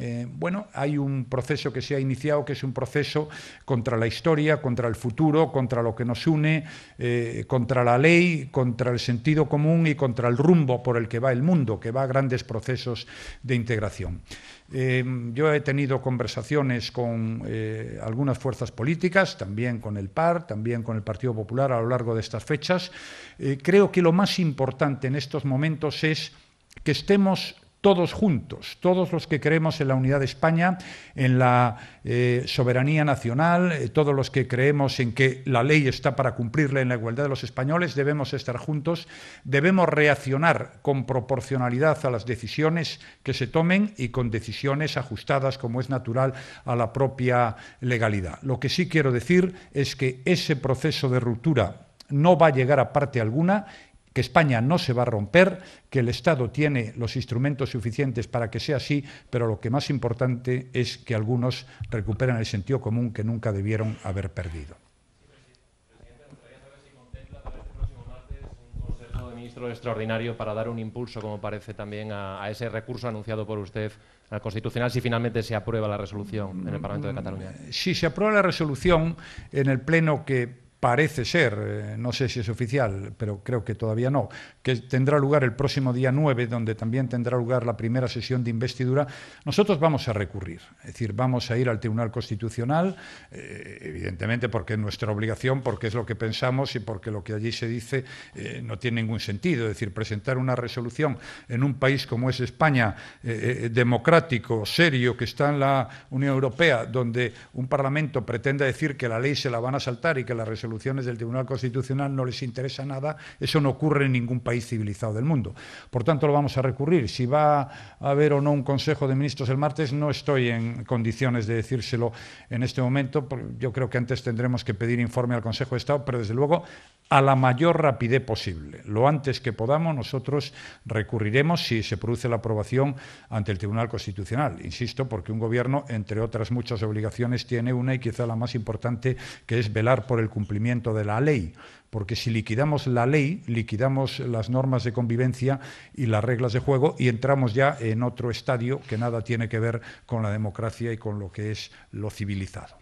Eh, bueno, hay un proceso que se ha iniciado, que es un proceso contra la historia, contra el futuro, contra lo que nos une, eh, contra la ley, contra el sentido común y contra el rumbo por el que va el mundo, que va a grandes procesos de integración. Eh, yo he tenido conversaciones con algunas fuerzas políticas, también con el PAR, también con el Partido Popular a lo largo de estas fechas. creo que lo más importante en estos momentos es que estemos todos juntos, todos los que creemos en la unidad de España, en la eh, soberanía nacional, eh, todos los que creemos en que la ley está para cumplirla en la igualdad de los españoles, debemos estar juntos, debemos reaccionar con proporcionalidad a las decisiones que se tomen y con decisiones ajustadas, como es natural, a la propia legalidad. Lo que sí quiero decir es que ese proceso de ruptura no va a llegar a parte alguna que España no se va a romper, que el Estado tiene los instrumentos suficientes para que sea así, pero lo que más importante es que algunos recuperen el sentido común que nunca debieron haber perdido. de ministro extraordinario para dar un impulso, como parece también, a, ese recurso anunciado por usted al Constitucional si finalmente se aprueba la resolución en el Parlamento de Cataluña. Si se aprueba la resolución en el Pleno que parece ser, eh, no sé si es oficial, pero creo que todavía no, que tendrá lugar el próximo día 9, donde también tendrá lugar la primera sesión de investidura, nosotros vamos a recurrir, es decir, vamos a ir al Tribunal Constitucional, eh, evidentemente porque es nuestra obligación, porque es lo que pensamos y porque lo que allí se dice eh, no tiene ningún sentido, es decir, presentar una resolución en un país como es España, democrático, serio, que está en la Unión Europea, donde un Parlamento pretenda decir que la ley se la van a saltar y que la resolución resoluciones del Tribunal Constitucional no les interesa nada, eso no ocurre en ningún país civilizado del mundo. Por tanto, lo vamos a recurrir. Si va a haber o no un Consejo de Ministros el martes, no estoy en condiciones de decírselo en este momento. Yo creo que antes tendremos que pedir informe al Consejo de Estado, pero desde luego a la mayor rapidez posible. Lo antes que podamos, nosotros recurriremos si se produce la aprobación ante el Tribunal Constitucional. Insisto, porque un Gobierno, entre otras muchas obligaciones, tiene una y quizá la más importante, que es velar por el cumplimiento cumplimiento de la ley, porque si liquidamos la ley, liquidamos las normas de convivencia y las reglas de juego y entramos ya en otro estadio que nada tiene que ver con la democracia y con lo que es lo civilizado.